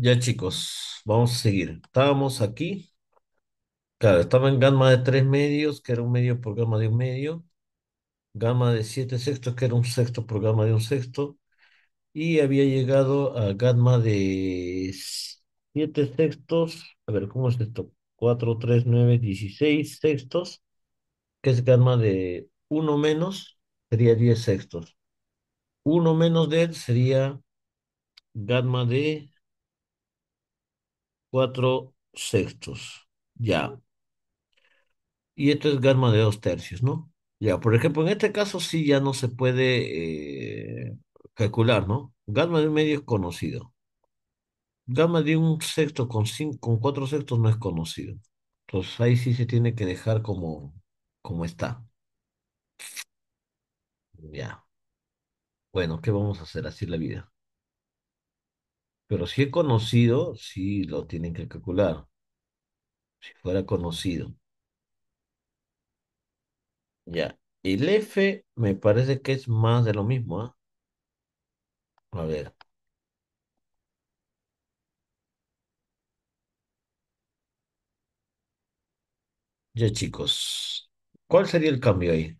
Ya chicos, vamos a seguir. Estábamos aquí. Claro, estaba en gamma de tres medios, que era un medio por gamma de un medio. Gamma de siete sextos, que era un sexto por gamma de un sexto. Y había llegado a gamma de siete sextos. A ver, ¿cómo es esto? Cuatro, tres, nueve, dieciséis sextos, que es gamma de uno menos, sería diez sextos. Uno menos de él sería gamma de Cuatro sextos. Ya. Y esto es gamma de dos tercios, ¿no? Ya, por ejemplo, en este caso sí ya no se puede eh, calcular, ¿no? Gamma de un medio es conocido. Gamma de un sexto con, cinco, con cuatro sextos no es conocido. Entonces ahí sí se tiene que dejar como, como está. Ya. Bueno, ¿qué vamos a hacer? Así la vida. Pero si es conocido, sí lo tienen que calcular. Si fuera conocido. Ya. El F me parece que es más de lo mismo. ¿ah? A ver. Ya chicos. ¿Cuál sería el cambio ahí?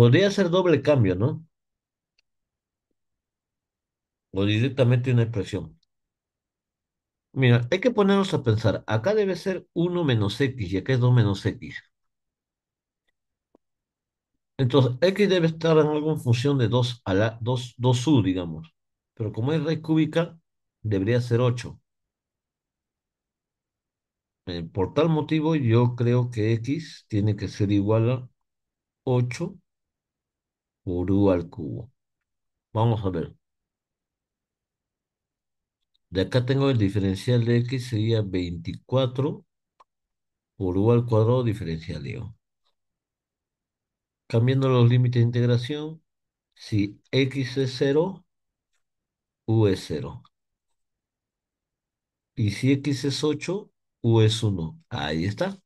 Podría ser doble cambio, ¿no? O directamente una expresión. Mira, hay que ponernos a pensar. Acá debe ser 1 menos x y acá es 2 menos x. Entonces, x debe estar en alguna función de 2 a la 2, 2u, digamos. Pero como es raíz cúbica, debería ser 8. Eh, por tal motivo, yo creo que x tiene que ser igual a 8 u al cubo. Vamos a ver. De acá tengo el diferencial de x sería 24 por u al cuadrado diferencial Cambiando los límites de integración, si x es 0, u es 0. Y si x es 8, u es 1. Ahí está.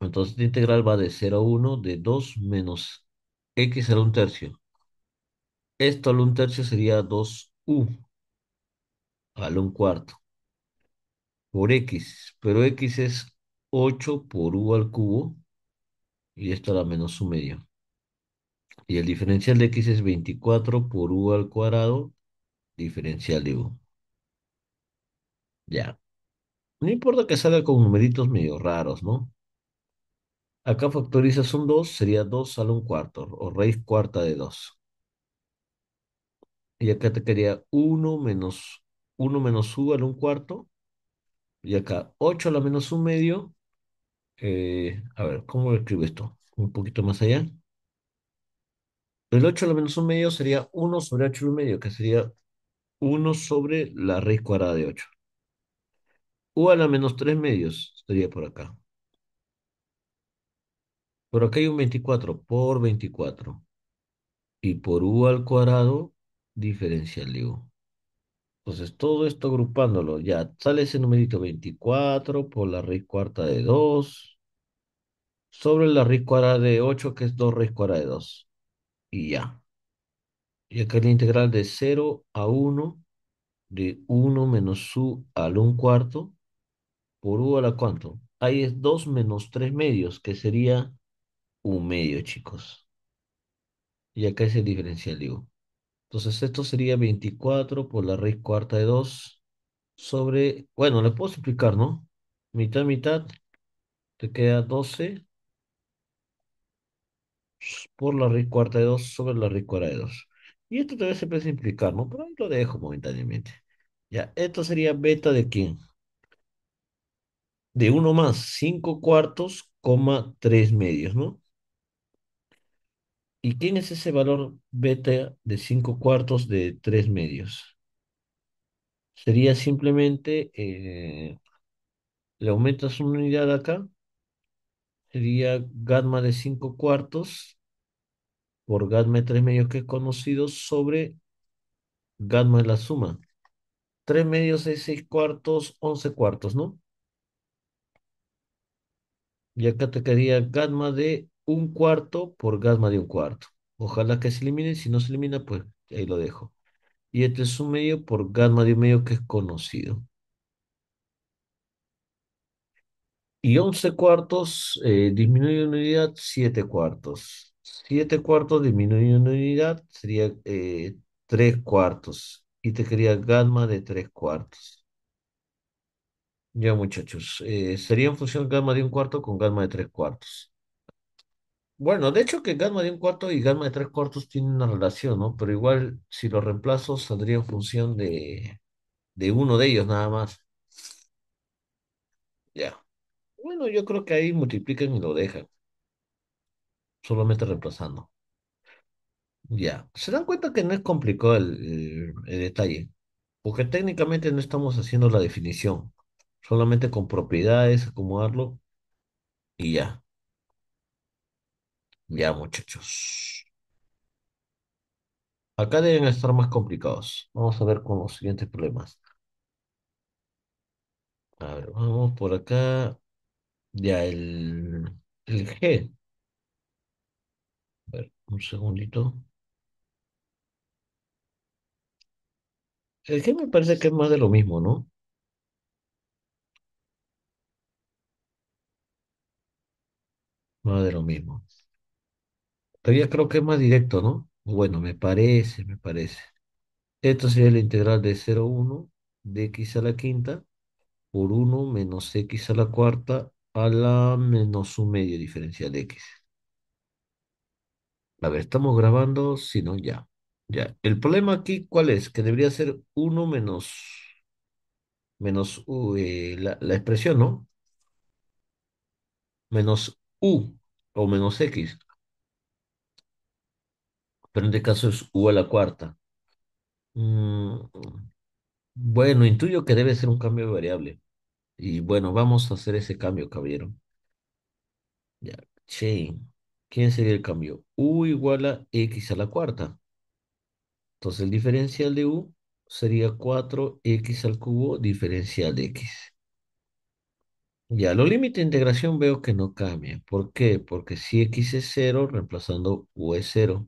Entonces la integral va de 0 a 1 de 2 menos x a 1 tercio. Esto al 1 tercio sería 2u al 1 cuarto por x, pero x es 8 por u al cubo y esto a la menos su medio. Y el diferencial de x es 24 por u al cuadrado, diferencial de u. Ya. No importa que salga con numeritos medio raros, ¿no? Acá factorizas un 2, sería 2 a 1 cuarto, o raíz cuarta de 2. Y acá te quedaría 1 menos 1 menos u al 1 cuarto. Y acá 8 a la menos un medio. Eh, a ver, ¿cómo lo escribo esto? Un poquito más allá. El 8 a la menos un medio sería 1 sobre 8 1 medio, que sería 1 sobre la raíz cuadrada de 8. U a la menos 3 medios sería por acá. Pero acá hay un 24 por 24. Y por u al cuadrado, diferencial de u. Entonces, todo esto agrupándolo, ya sale ese numerito 24 por la raíz cuarta de 2, sobre la raíz cuadrada de 8, que es 2 raíz cuadrada de 2. Y ya. Y acá la integral de 0 a 1, de 1 menos u al 1 cuarto, por u a la cuánto. Ahí es 2 menos 3 medios, que sería un medio, chicos. Y acá es el diferencial, digo. Entonces esto sería 24 por la raíz cuarta de 2 sobre, bueno, le puedo explicar ¿no? Mitad, mitad, te queda 12 por la raíz cuarta de 2 sobre la raíz cuarta de 2. Y esto todavía se puede simplificar, ¿no? Pero ahí lo dejo momentáneamente. Ya, esto sería beta de quién? De 1 más 5 cuartos, coma 3 medios, ¿no? ¿Y quién es ese valor beta de 5 cuartos de 3 medios? Sería simplemente, eh, le aumentas una unidad acá, sería gamma de 5 cuartos por gamma de 3 medios que es conocido sobre gamma de la suma. 3 medios es 6 cuartos, 11 cuartos, ¿no? Y acá te quedaría gamma de un cuarto por gamma de un cuarto. Ojalá que se elimine, si no se elimina, pues ahí lo dejo. Y este es un medio por gamma de un medio que es conocido. Y once cuartos eh, disminuye una unidad, Siete cuartos. 7 cuartos disminuye una unidad, sería eh, tres cuartos. Y te quería gamma de tres cuartos. Ya muchachos, eh, sería en función gamma de un cuarto con gamma de tres cuartos. Bueno, de hecho que gamma de un cuarto y gamma de tres cuartos tienen una relación, ¿no? Pero igual si lo reemplazo, saldría en función de, uno de ellos nada más. Ya. Bueno, yo creo que ahí multiplican y lo dejan, solamente reemplazando. Ya. ¿Se dan cuenta que no es complicado el detalle? Porque técnicamente no estamos haciendo la definición, solamente con propiedades, acomodarlo y ya. Ya, muchachos. Acá deben estar más complicados. Vamos a ver con los siguientes problemas. A ver, vamos por acá. Ya, el, el G. A ver, un segundito. El G me parece que es más de lo mismo, ¿no? Más de lo mismo. Todavía creo que es más directo, ¿no? Bueno, me parece, me parece. Esto sería la integral de 0, 1 de x a la quinta por 1 menos x a la cuarta a la menos un medio diferencial de x. A ver, estamos grabando, si no, ya. Ya. El problema aquí, ¿cuál es? Que debería ser 1 menos, menos u, eh, la, la expresión, ¿no? Menos u o menos x pero en este caso es U a la cuarta. Mm, bueno, intuyo que debe ser un cambio de variable. Y bueno, vamos a hacer ese cambio, caballero. Ya, chain. ¿Quién sería el cambio? U igual a X a la cuarta. Entonces el diferencial de U sería 4X al cubo diferencial de X. Ya, los límites de integración veo que no cambian. ¿Por qué? Porque si X es 0, reemplazando U es 0.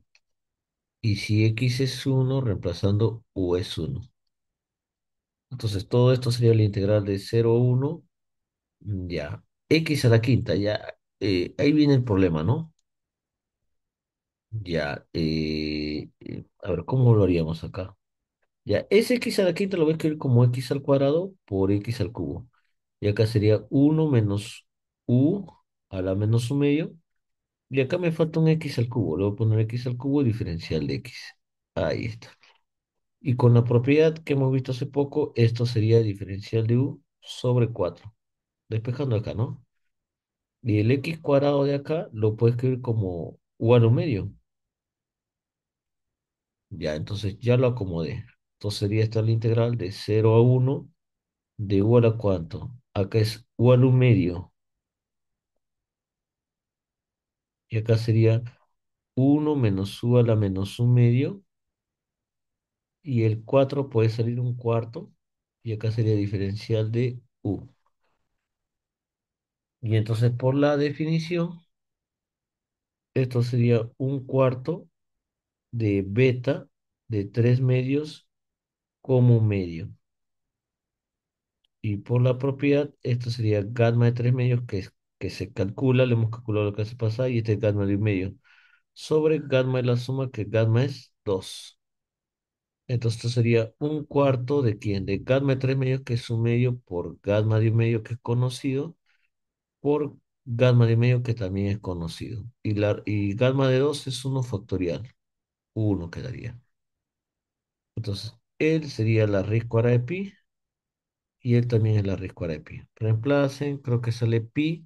Y si x es 1, reemplazando u es 1. Entonces todo esto sería la integral de 0, 1, mm, ya. x a la quinta, ya. Eh, ahí viene el problema, ¿no? Ya. Eh, eh, a ver, ¿cómo lo haríamos acá? Ya, es x a la quinta lo voy a escribir como x al cuadrado por x al cubo. Y acá sería 1 menos u a la menos un medio y acá me falta un x al cubo. Le voy a poner x al cubo diferencial de x. Ahí está. Y con la propiedad que hemos visto hace poco, esto sería diferencial de u sobre 4. Despejando acá, ¿no? Y el x cuadrado de acá lo puedo escribir como u a al medio. Ya, entonces ya lo acomodé. Entonces sería esta la integral de 0 a 1 de u a cuánto. Acá es u a al medio Y acá sería 1 menos u a la menos un medio. Y el 4 puede salir un cuarto. Y acá sería diferencial de u. Y entonces por la definición, esto sería un cuarto de beta de tres medios como medio. Y por la propiedad, esto sería gamma de tres medios, que es que se calcula, le hemos calculado lo que hace pasar y este es gamma de un medio. Sobre gamma es la suma que gamma es 2. Entonces esto sería un cuarto de quién? De gamma de 3 medios, que es un medio, por gamma de un medio, que es conocido, por gamma de medio, que también es conocido. Y, la, y gamma de 2 es uno factorial. 1 quedaría. Entonces, él sería la raíz cuadrada de pi y él también es la raíz cuadrada de pi. Reemplacen, creo que sale pi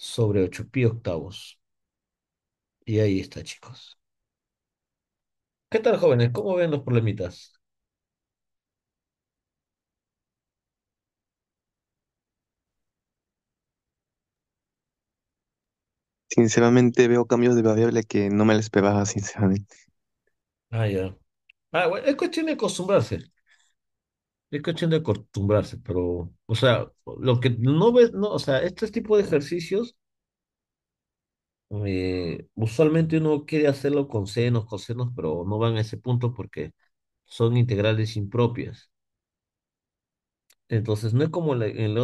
sobre 8 pi octavos. Y ahí está, chicos. ¿Qué tal, jóvenes? ¿Cómo ven los problemitas? Sinceramente veo cambios de variable que no me les esperaba, sinceramente. Ah, ya. Ah, es cuestión de acostumbrarse. Es cuestión de acostumbrarse, pero, o sea, lo que no ves, no, o sea, este tipo de ejercicios, eh, usualmente uno quiere hacerlo con senos, cosenos, pero no van a ese punto porque son integrales impropias. Entonces, no es como en,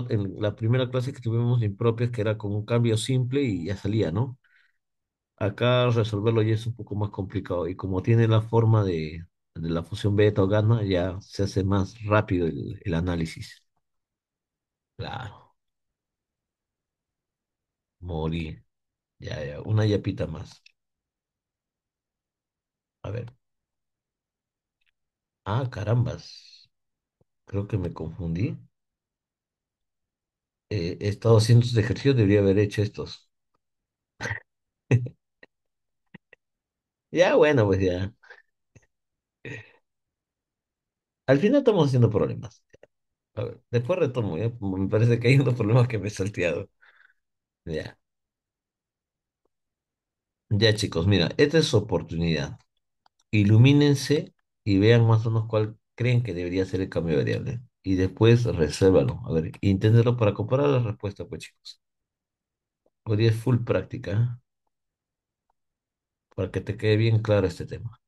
la primera clase que tuvimos impropias, que era con un cambio simple y ya salía, ¿no? Acá resolverlo ya es un poco más complicado y como tiene la forma de, de la función beta o gamma, ya se hace más rápido el, análisis. Claro. Morí. Ya, ya, una yapita más. A ver. Ah, carambas. Creo que me confundí. Eh, he estado haciendo ejercicios, debería haber hecho estos. ya, bueno, pues ya. Al final estamos haciendo problemas. después retomo, Me parece que hay unos problemas que me he salteado. Ya. Ya, chicos, mira, esta es su oportunidad. Ilumínense y vean más o menos cuál creen que debería ser el cambio variable. Y después resérvalo. A ver, inténtelo para comparar la respuesta, pues, chicos. Hoy es full práctica. ¿eh? Para que te quede bien claro este tema.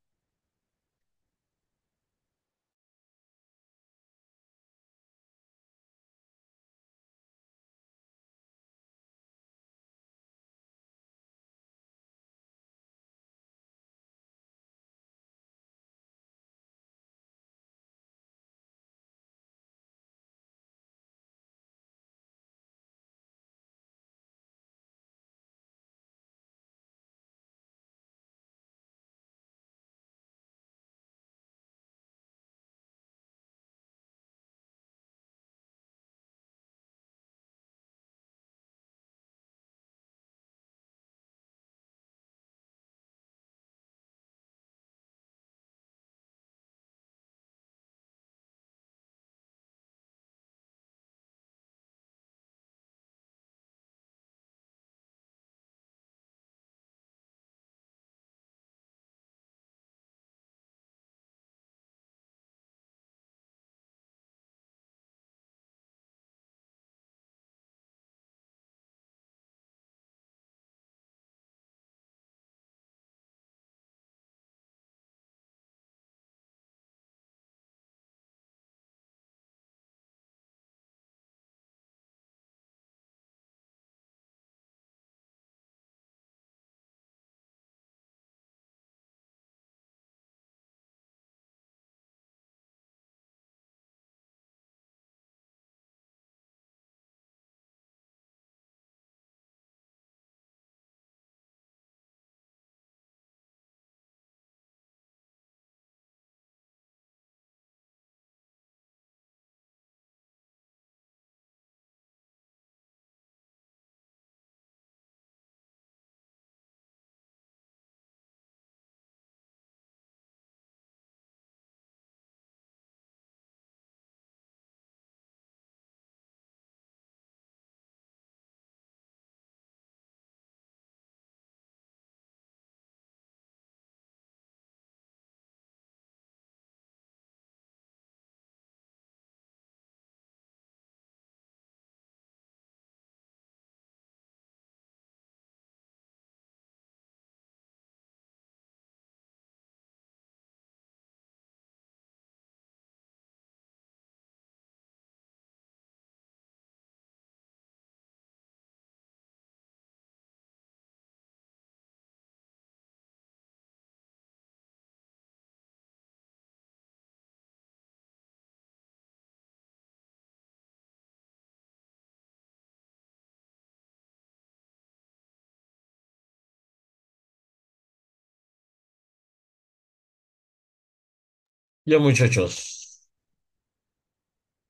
Ya muchachos,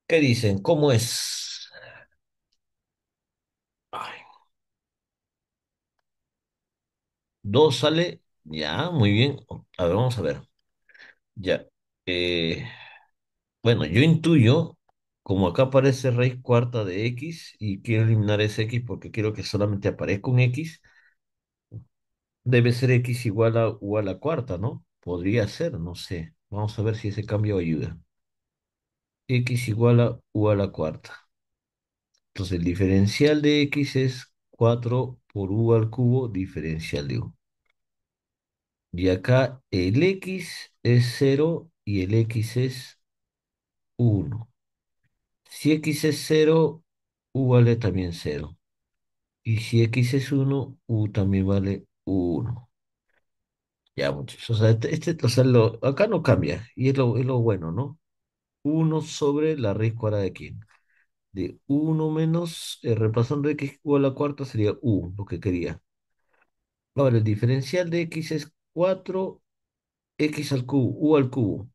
¿qué dicen? ¿Cómo es? Dos sale, ya, muy bien. A ver, vamos a ver. Ya. Eh, bueno, yo intuyo, como acá aparece raíz cuarta de x y quiero eliminar ese x porque quiero que solamente aparezca un x, debe ser x igual a a la cuarta, ¿no? Podría ser, no sé. Vamos a ver si ese cambio ayuda. X igual a U a la cuarta. Entonces el diferencial de X es 4 por U al cubo diferencial de U. Y acá el X es 0 y el X es 1. Si X es 0, U vale también 0. Y si X es 1, U también vale 1. Ya, muchachos. O sea, este, este o acá no cambia. Y es lo, bueno, ¿no? 1 sobre la raíz cuadrada de quién. De 1 menos, eh, repasando reemplazando x igual a la cuarta sería u, lo que quería. Ahora, el diferencial de x es 4x al cubo, u al cubo.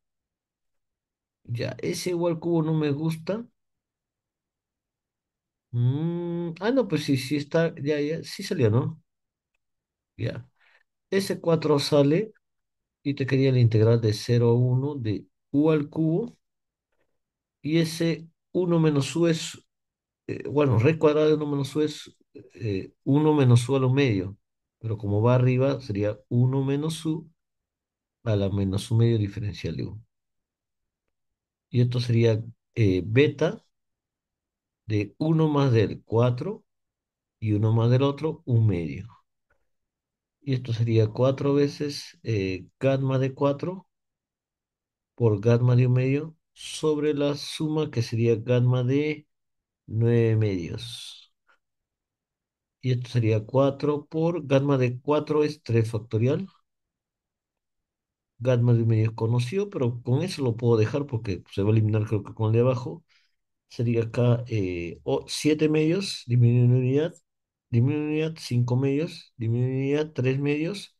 Ya, ese u al cubo no me gusta. Mm, ah, no, pues sí, sí está, ya, ya, sí salió, ¿no? Ya s 4 sale y te quería la integral de 0 a 1 de u al cubo. Y ese 1 menos u es, eh, bueno, raíz cuadrada de 1 menos u es 1 eh, menos u a lo medio. Pero como va arriba, sería 1 menos u a la menos u medio diferencial de u. Y esto sería eh, beta de 1 más del 4 y 1 más del otro, u medio. Y esto sería 4 veces eh, gamma de 4 por gamma de un medio sobre la suma que sería gamma de 9 medios. Y esto sería 4 por gamma de 4 es 3 factorial. Gamma de un medio es conocido, pero con eso lo puedo dejar porque se va a eliminar creo que con el de abajo. Sería acá eh, 7 medios, disminuir una unidad, Diminuir 5 medios, Diminuir 3 medios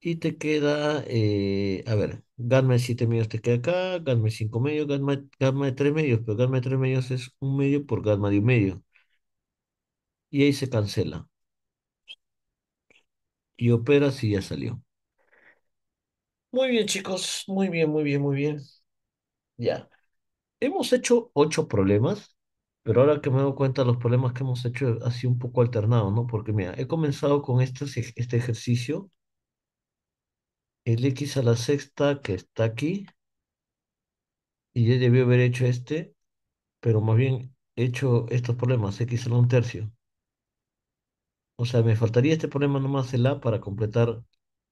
y te queda, eh, a ver, gamma de 7 medios te queda acá, gamma de 5 medios, gamma, gamma de 3 medios, pero gamma de 3 medios es un medio por gamma de un medio. Y ahí se cancela. Y opera y ya salió. Muy bien, chicos. Muy bien, muy bien, muy bien. Ya. Hemos hecho 8 problemas. Pero ahora que me doy cuenta, los problemas que hemos hecho ha sido un poco alternado, ¿no? Porque mira, he comenzado con este, este ejercicio, el x a la sexta que está aquí, y ya debió haber hecho este, pero más bien he hecho estos problemas, x a la un tercio. O sea, me faltaría este problema nomás el a para completar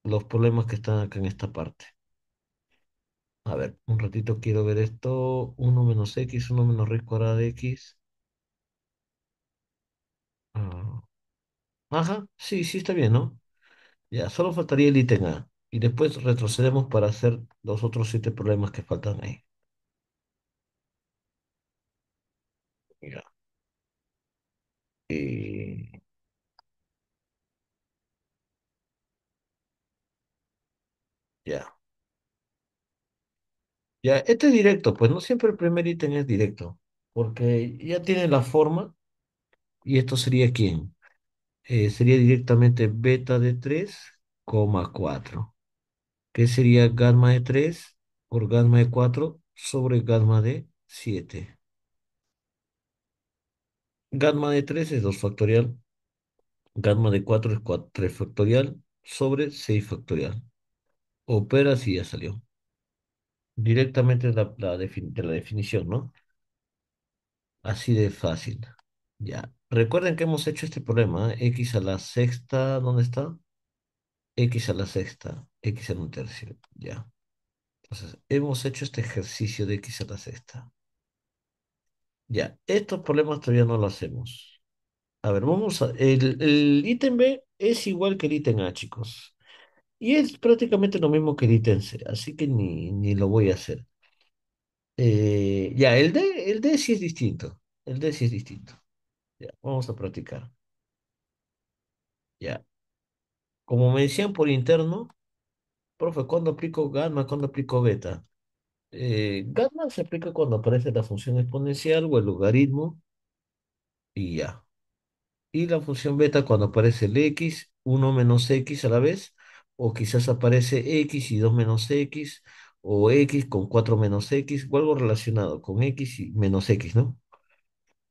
los problemas que están acá en esta parte. A ver, un ratito quiero ver esto. 1 menos x, 1 menos raíz cuadrada de x. Ajá, sí, sí está bien, ¿no? Ya, solo faltaría el ítem A. Y después retrocedemos para hacer los otros siete problemas que faltan ahí. Mira. Eh. Ya. Ya, este es directo, pues no siempre el primer ítem es directo, porque ya tiene la forma y esto sería quién. Eh, sería directamente beta de 3,4, ¿Qué sería gamma de 3 por gamma de 4 sobre gamma de 7. Gamma de 3 es 2 factorial, gamma de 4 es 3 factorial sobre 6 factorial. Opera si ya salió. Directamente la, la, la definición, ¿no? Así de fácil. Ya. Recuerden que hemos hecho este problema, x a la sexta, ¿dónde está? x a la sexta, x en un tercio, ya. Entonces, hemos hecho este ejercicio de x a la sexta. Ya, estos problemas todavía no lo hacemos. A ver, vamos a... El, ítem B es igual que el ítem A, chicos. Y es prácticamente lo mismo que el ítem C, así que ni, ni lo voy a hacer. Eh, ya, el D, el D sí es distinto. El D sí es distinto. Ya, vamos a practicar. Ya. Como me decían por interno, profe, ¿cuándo aplico gamma? ¿Cuándo aplico beta? Eh, gamma se aplica cuando aparece la función exponencial o el logaritmo y ya. Y la función beta cuando aparece el x, 1 menos x a la vez, o quizás aparece x y 2 menos x, o x con 4 menos x, o algo relacionado con x y menos x, ¿no?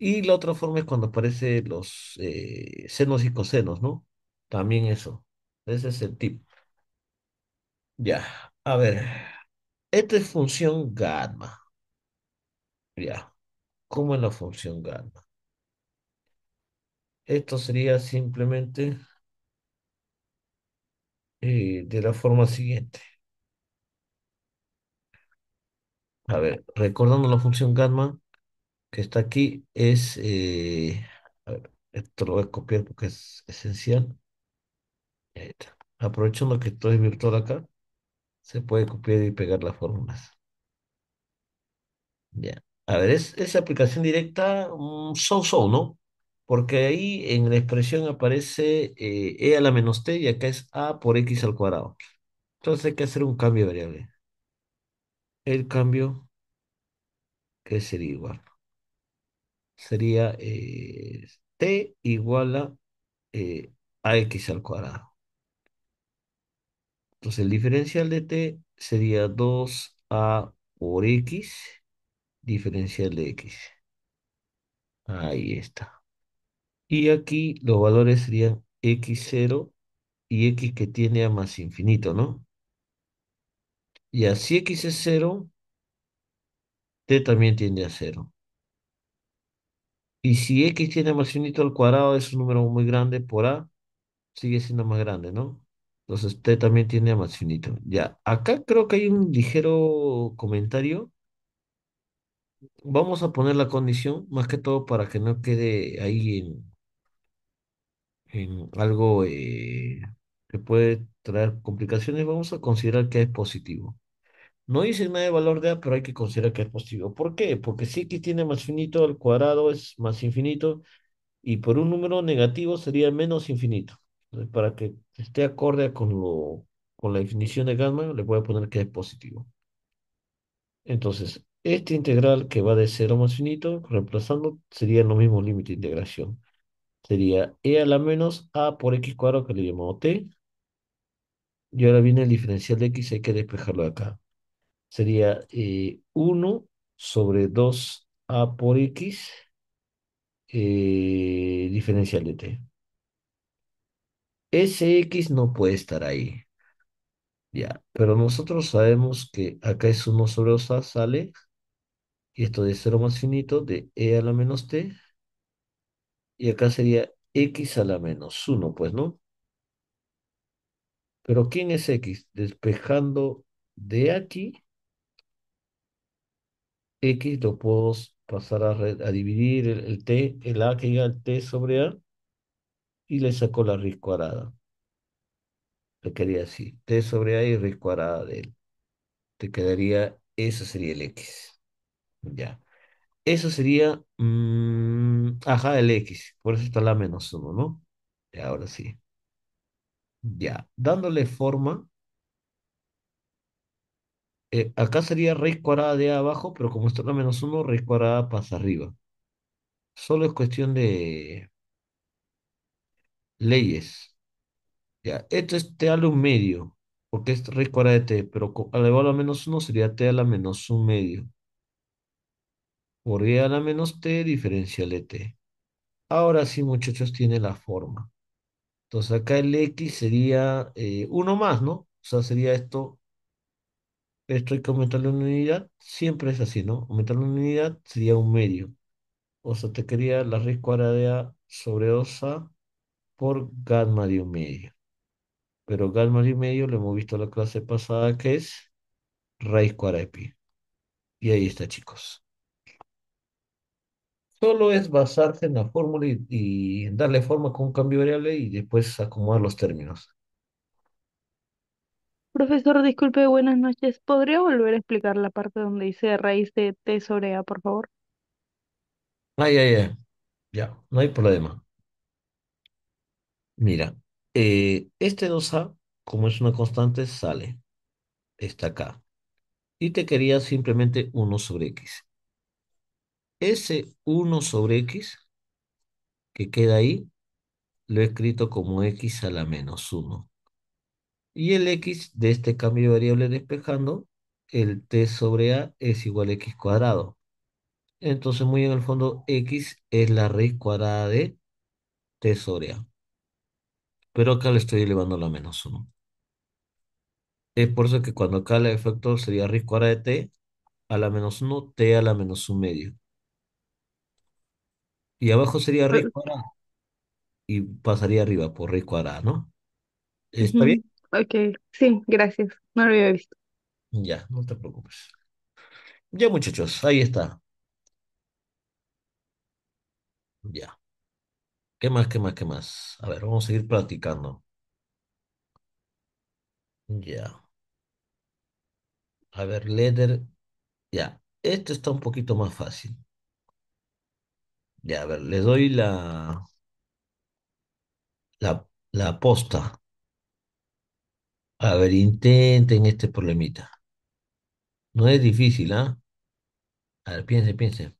Y la otra forma es cuando aparecen los eh, senos y cosenos, ¿no? También eso. Ese es el tip. Ya, a ver. Esta es función gamma. Ya. ¿Cómo es la función gamma? Esto sería simplemente eh, de la forma siguiente. A ver, recordando la función gamma, que está aquí es, eh, esto lo voy a copiar porque es esencial. Aprovechando que estoy virtual acá, se puede copiar y pegar las fórmulas. Ya. A ver, es, esa aplicación directa, so-so, mm, ¿no? Porque ahí en la expresión aparece eh, e a la menos t y acá es a por x al cuadrado. Entonces hay que hacer un cambio de variable. El cambio que sería igual sería eh, t igual a, eh, ax al cuadrado. Entonces el diferencial de t sería 2a por x, diferencial de x. Ahí está. Y aquí los valores serían x0 y x que tiene a más infinito, ¿no? Y así x es 0, t también tiende a 0. Y si x tiene más finito al cuadrado, es un número muy grande por a, sigue siendo más grande, ¿no? Entonces t también tiene a más finito. Ya, acá creo que hay un ligero comentario. Vamos a poner la condición, más que todo para que no quede ahí en, en algo eh, que puede traer complicaciones. Vamos a considerar que es positivo. No dice nada de valor de A, pero hay que considerar que es positivo. ¿Por qué? Porque si X tiene más finito, al cuadrado es más infinito, y por un número negativo sería menos infinito. Entonces, para que esté acorde con, lo, con la definición de Gamma, le voy a poner que es positivo. Entonces, este integral que va de cero más finito, reemplazando, sería lo mismo límite de integración. Sería e a la menos a por x cuadrado, que le llamamos t. Y ahora viene el diferencial de x, hay que despejarlo de acá sería 1 eh, sobre 2a por x eh, diferencial de t. Ese x no puede estar ahí. Ya, pero nosotros sabemos que acá es 1 sobre 2a, sale, y esto de 0 más finito, de e a la menos t, y acá sería x a la menos 1, pues, ¿no? Pero ¿quién es x? Despejando de aquí, X lo puedo pasar a, dividir el, T, el A que llega al T sobre A y le saco la raíz cuadrada. te quedaría así, T sobre A y raíz cuadrada de él. Te quedaría, eso sería el X. Ya. Eso sería, mm, ajá, el X. Por eso está la menos uno, ¿no? Y ahora sí. Ya, dándole forma eh, acá sería raíz cuadrada de abajo, pero como está la menos uno raíz cuadrada pasa arriba. Solo es cuestión de leyes. Ya, esto es t a la un medio, porque es raíz cuadrada de t, pero elevado a menos 1 sería t a la menos un medio. Por e a la menos t, diferencial de t. Ahora sí, muchachos, tiene la forma. Entonces acá el x sería eh, uno más, ¿no? O sea, sería esto estoy que aumentarle la unidad, siempre es así, ¿no? Aumentarle una unidad sería un medio. O sea, te quería la raíz cuadrada de A sobre OSA por gamma de un medio. Pero gamma de un medio lo hemos visto en la clase pasada que es raíz cuadrada de pi. Y ahí está, chicos. Solo es basarse en la fórmula y, darle forma con un cambio de variable y después acomodar los términos. Profesor, disculpe, buenas noches. ¿Podría volver a explicar la parte donde dice raíz de T sobre A, por favor? Ay, ay, ay. Ya, no hay problema. Mira, eh, este 2A, como es una constante, sale. Está acá. Y te quería simplemente 1 sobre X. Ese 1 sobre X que queda ahí, lo he escrito como X a la menos 1. Y el x de este cambio de variable despejando, el t sobre a es igual a x cuadrado. Entonces, muy en el fondo, x es la raíz cuadrada de t sobre a. Pero acá le estoy elevando la menos 1. Es por eso que cuando acá el efecto sería raíz cuadrada de t a la menos 1, t a la menos 1 medio. Y abajo sería raíz cuadrada. Y pasaría arriba por raíz cuadrada, ¿no? ¿Está bien? Ok, sí, gracias. No lo había visto. Ya, no te preocupes. Ya, muchachos, ahí está. Ya. ¿Qué más, qué más, qué más? A ver, vamos a seguir platicando Ya. A ver, letter. Ya. Esto está un poquito más fácil. Ya, a ver, le doy la, la, la posta. A ver, intenten este problemita. No es difícil, ¿ah? A ver, piensen, piensen.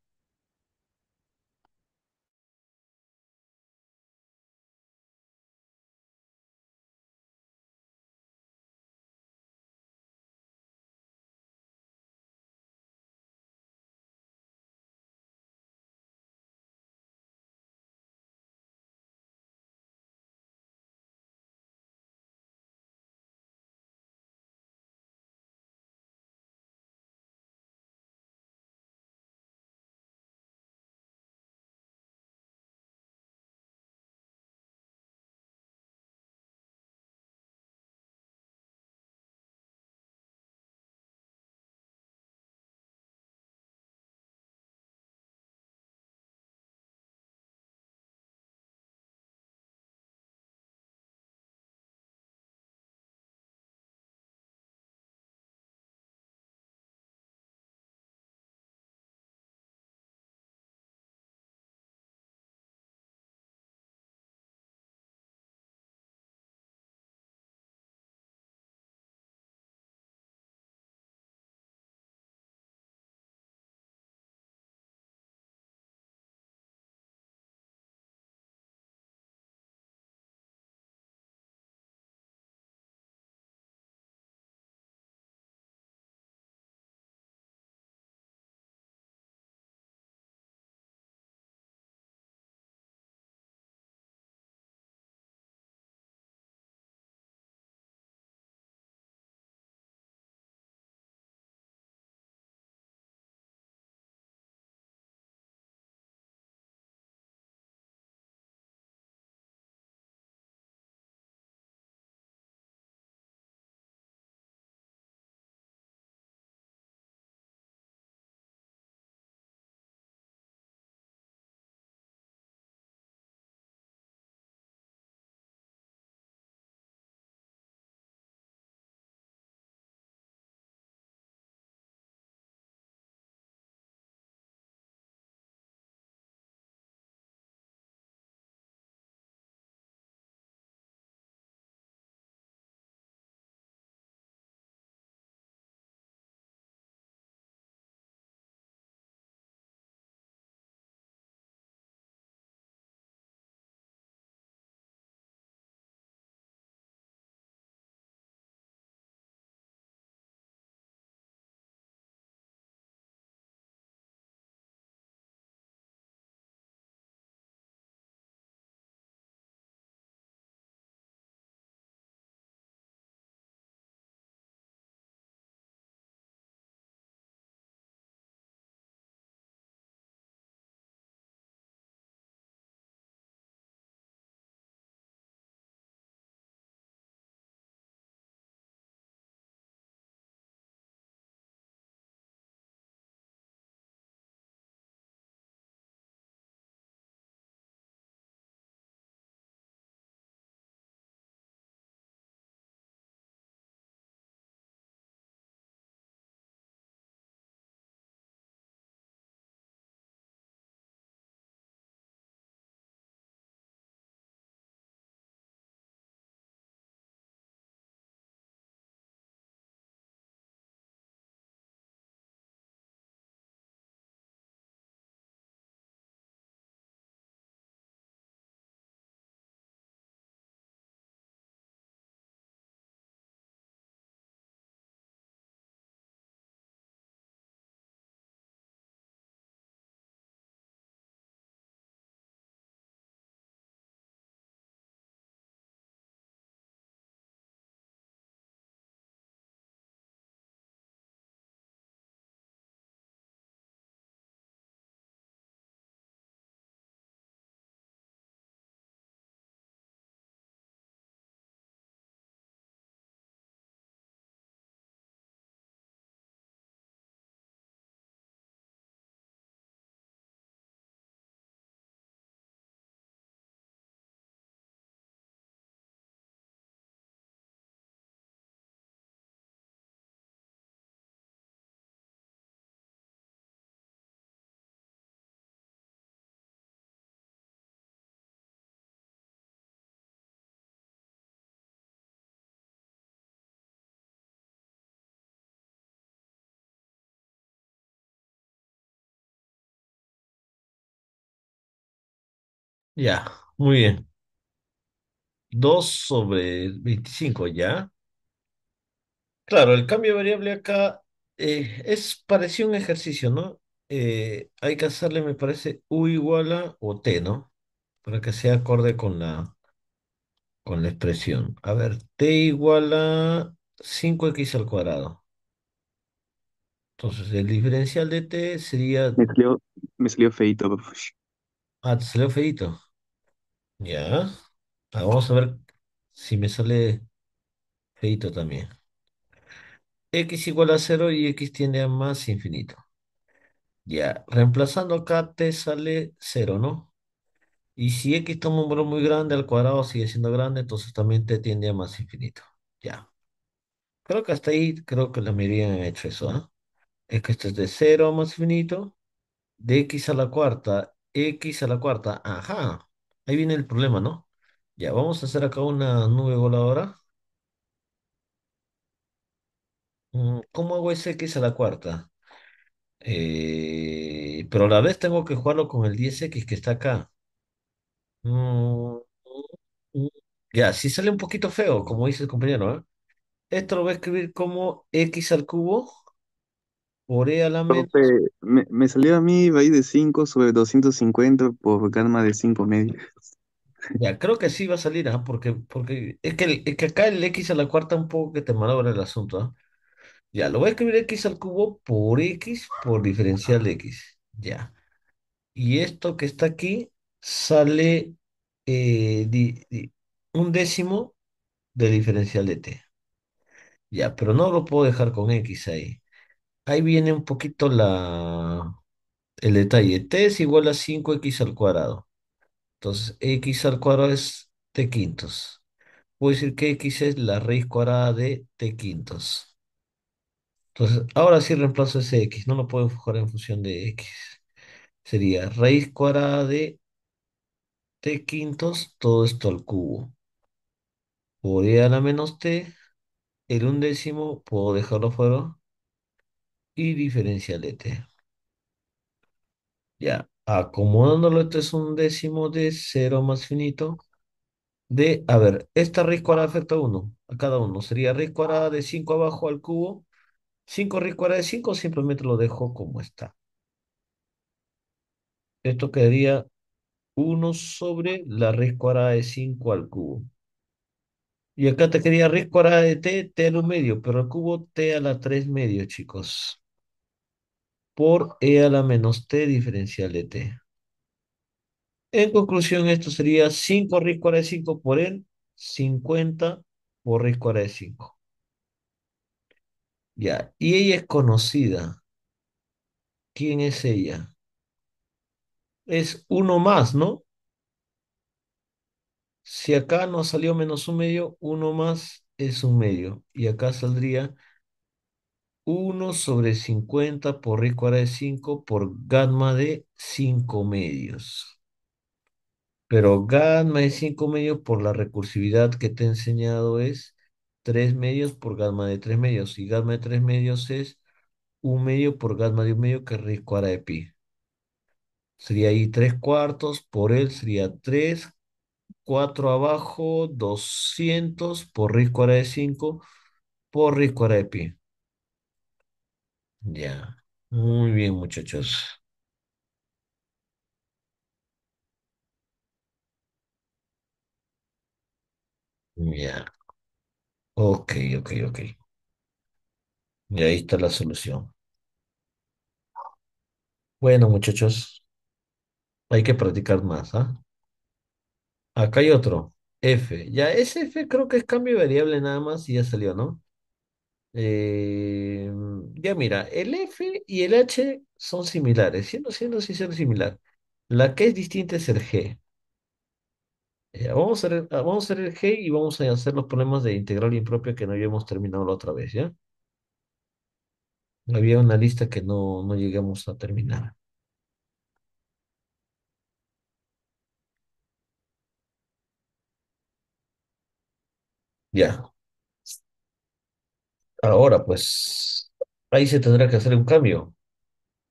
Ya, muy bien. 2 sobre 25, ¿ya? Claro, el cambio de variable acá eh, es parecido a un ejercicio, ¿no? Eh, hay que hacerle, me parece, U igual a o T, ¿no? Para que sea acorde con la, con la expresión. A ver, T igual a 5X al cuadrado. Entonces, el diferencial de T sería... Me salió, me Ah, te salió feito. Ya. Ah, vamos a ver si me sale feito también. x igual a 0 y x tiende a más infinito. Ya. Reemplazando acá t sale 0, ¿no? Y si x toma un número muy grande, al cuadrado sigue siendo grande, entonces también t tiende a más infinito. Ya. Creo que hasta ahí, creo que la mayoría han hecho eso, ¿ah? Es que esto es de 0 a más infinito, de x a la cuarta X a la cuarta. Ajá. Ahí viene el problema, ¿no? Ya, vamos a hacer acá una nube voladora. Mm, ¿Cómo hago ese X a la cuarta? Eh, pero a la vez tengo que jugarlo con el 10X que está acá. Mm, mm, ya, si sale un poquito feo, como dice el compañero, ¿eh? Esto lo voy a escribir como X al cubo la me, salió a mí ahí de 5 sobre 250 por calma de 5 medios. Ya, creo que sí va a salir, ¿ah? Porque, porque es que, que acá el x a la cuarta un poco que te malabra el asunto, Ya, lo voy a escribir x al cubo por x por diferencial de x. Ya. Y esto que está aquí sale eh, un décimo De diferencial de t. Ya, pero no lo puedo dejar con x ahí. Ahí viene un poquito la, el detalle. t es igual a 5x al cuadrado. Entonces, x al cuadrado es t quintos. Puedo decir que x es la raíz cuadrada de t quintos. Entonces, ahora sí reemplazo ese x. No lo puedo enfocar en función de x. Sería raíz cuadrada de t quintos, todo esto al cubo. Podría e a la menos t, el undécimo, puedo dejarlo fuera y de diferencial T. Ya, acomodándolo, Esto es un décimo de cero más finito. De, a ver, esta raíz cuadrada afecta a uno, a cada uno. Sería raíz cuadrada de 5 abajo al cubo. 5 raíz cuadrada de 5, simplemente lo dejo como está. Esto quedaría 1 sobre la raíz cuadrada de 5 al cubo. Y acá te quería raíz cuadrada de t, t a 1 medio, pero al cubo t a la 3 medio, chicos por e a la menos t diferencial de t. En conclusión, esto sería 5 raíz cuadrada de 5 por n, 50 por raíz cuadrada de 5. Ya, y ella es conocida. ¿Quién es ella? Es uno más, ¿no? Si acá no salió menos un medio, uno más es un medio. Y acá saldría 1 sobre 50 por raíz cuadrada de 5 por gamma de 5 medios. Pero gamma de 5 medios por la recursividad que te he enseñado es 3 medios por gamma de 3 medios. Y gamma de 3 medios es 1 medio por gamma de 1 medio que es raíz cuadrada de pi. Sería ahí 3 cuartos por él sería 3, 4 abajo, 200 por raíz cuadrada de 5 por raíz cuadrada de pi. Ya. Muy bien, muchachos. Ya. Ok, ok, ok. Y ahí está la solución. Bueno, muchachos, hay que practicar más, ¿ah? Acá hay otro. F. Ya, ese F creo que es cambio de variable nada más y ya salió, ¿no? Eh, ya mira, el F y el H son similares, siendo, siendo son similar. La que es distinta es el G. Eh, vamos a hacer, ah, vamos a hacer el G y vamos a hacer los problemas de integral impropia que no habíamos terminado la otra vez, ¿ya? Había una lista que no, no llegamos a terminar. Ya. Ahora, pues ahí se tendrá que hacer un cambio.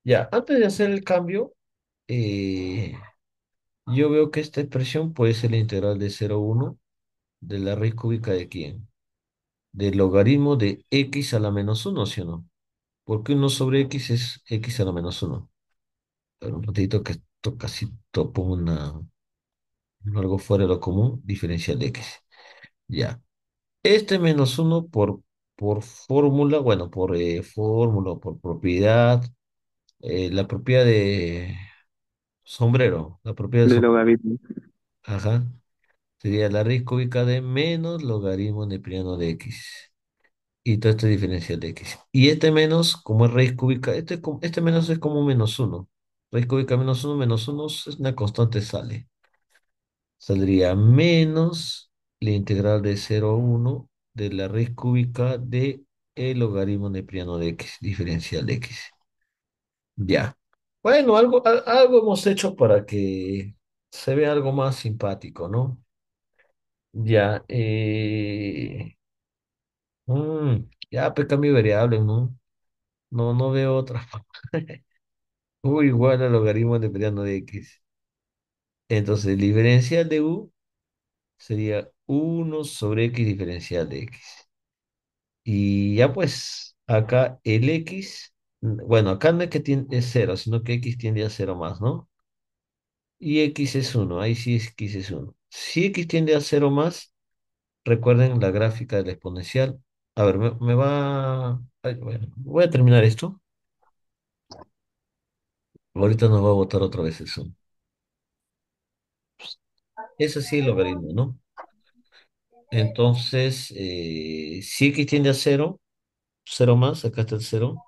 Ya, antes de hacer el cambio, eh, yo veo que esta expresión puede ser la integral de 1, de la raíz cúbica de quién? Del logaritmo de x a la menos 1, ¿sí o no? Porque 1 sobre x es x a la menos 1. Pero un ratito que esto casi topo una, algo fuera de lo común, diferencial de x. Ya. Este menos 1 por por fórmula, bueno, por eh, fórmula, por propiedad, eh, la propiedad de sombrero, la propiedad de logaritmo. ajá, sería la raíz cúbica de menos logaritmo neperiano de x. Y todo este diferencial de x. Y este menos, como es raíz cúbica, este, este menos es como menos uno. Raíz cúbica menos uno, menos uno es una constante, sale. Saldría menos la integral de 0 a 1 de la raíz cúbica de el logaritmo neperiano de x, diferencial de x. Ya. Bueno, algo, algo hemos hecho para que se vea algo más simpático, ¿no? Ya. Eh, mm, ya, pues mi variable, ¿no? No, no veo otra u igual al logaritmo neperiano de x. Entonces, el diferencial de u sería 1 sobre x diferencial de x. Y ya pues, acá el x, bueno, acá no es que es 0, sino que x tiende a 0 más, ¿no? Y x es 1, ahí sí x es 1. Si x tiende a 0 más, recuerden la gráfica de la exponencial. A ver, me, va... bueno, voy a terminar esto. Ahorita nos va a botar otra vez el Zoom. Eso sí es logaritmo, ¿no? Entonces, eh, si x tiende a 0, 0 más, acá está el 0,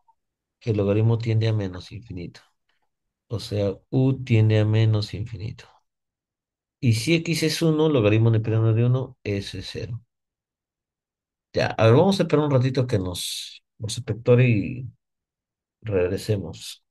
que el logaritmo tiende a menos infinito. O sea, u tiende a menos infinito. Y si x es 1, logaritmo de primero de 1, es 0. Ya, a ver, vamos a esperar un ratito que nos, nos inspectore y regresemos.